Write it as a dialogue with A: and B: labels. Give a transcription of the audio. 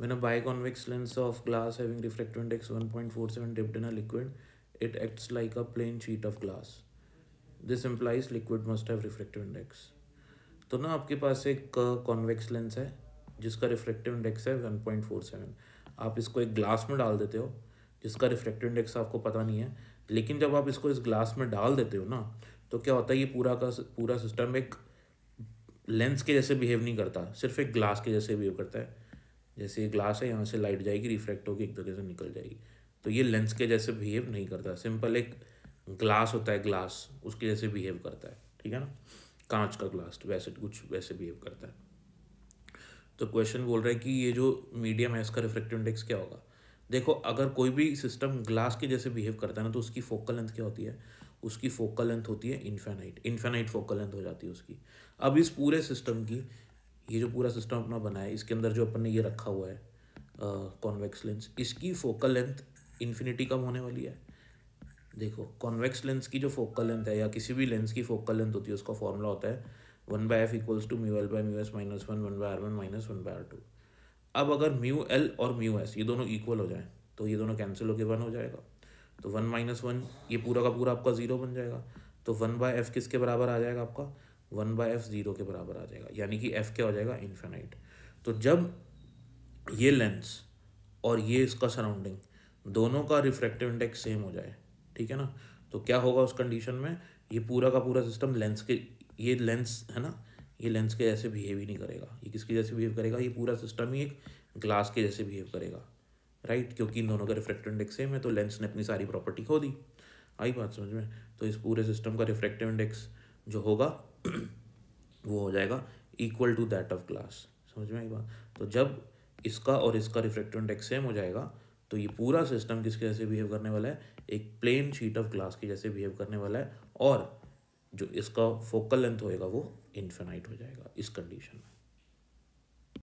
A: When a biconvex lens of glass having refractive index 1.47 dipped in a liquid, it acts like a plain sheet of glass. This implies liquid must have refractive index. तो ना आपके पास एक convex uh, lens है जिसका refractive index है 1.47 आप इसको एक ग्लास में डाल देते हो जिसका रिफ्रैक्टिव इंडेक्स आपको पता नहीं है लेकिन जब आप इसको इस ग्लास में डाल देते हो ना तो क्या होता है ये पूरा का पूरा सिस्टम एक लेंस के जैसे बिहेव नहीं करता सिर्फ एक ग्लास के जैसे बिहेव करता है जैसे ये ग्लास है यहाँ से लाइट जाएगी रिफ्लेक्ट होगी एक जगह से निकल जाएगी तो ये लेंस के जैसे बिहेव नहीं करता सिंपल एक ग्लास होता है ग्लास उसके जैसे बिहेव करता है ठीक है ना कांच का ग्लास तो वैसे कुछ वैसे बिहेव करता है तो क्वेश्चन बोल रहा है कि ये जो मीडियम है इसका रिफ्लेक्टिव इंडेक्स क्या होगा देखो अगर कोई भी सिस्टम ग्लास के जैसे बिहेव करता है ना तो उसकी फोकल लेंथ क्या होती है उसकी फोकल लेंथ होती है इन्फेनाइट इन्फेनाइट फोकल लेंथ हो जाती है उसकी अब इस पूरे सिस्टम की ये जो पूरा सिस्टम अपना बना है इसके अंदर जो अपन ने ये रखा हुआ है कॉन्वेक्स लेंस इसकी फोकल लेंथ इन्फिनिटी कम होने वाली है देखो कॉन्वेक्स लेंस की जो फोकल लेंथ है या किसी भी लेंस की फोकल लेंथ होती है उसका फॉर्मूला होता है one by F equals to mu L by mu S minus one one by R one minus one by R two अब अगर म्यू एल और म्यू एस ये दोनों इक्वल हो जाए तो ये दोनों कैंसिल होकर वन हो जाएगा तो वन माइनस वन ये पूरा का पूरा आपका ज़ीरो बन जाएगा तो वन बाय एफ किसके बराबर आ जाएगा आपका वन बाय एफ ज़ीरो के बराबर आ जाएगा यानी कि एफ़ क्या हो जाएगा इन्फेनाइट तो जब ये लेंस और ये इसका सराउंडिंग दोनों का रिफ्रैक्टिव इंडेक्स सेम हो जाए ठीक है ना तो क्या होगा उस कंडीशन में ये पूरा का पूरा सिस्टम लेंस के ये लेंस है ना ये लेंस के जैसे बिहेव ही नहीं करेगा ये किसके जैसे बिहेव करेगा ये पूरा सिस्टम ही एक ग्लास के जैसे बिहेव करेगा राइट क्योंकि इन दोनों का रिफ्रैक्टिव इंडेक्स सेम है तो लेंस ने अपनी सारी प्रॉपर्टी खो दी आई बात समझ में तो इस पूरे सिस्टम का रिफ्रैक्टिव इंडेक्स जो होगा वो हो जाएगा equal to that of glass समझ में आई बात तो जब इसका और इसका रिफ्लेक्टिव इंडेक्स सेम हो जाएगा तो ये पूरा सिस्टम किसके जैसे बिहेव करने वाला है एक प्लेन शीट ऑफ ग्लास के जैसे बिहेव करने वाला है और जो इसका फोकल लेंथ होएगा वो इन्फेनाइट हो जाएगा इस कंडीशन में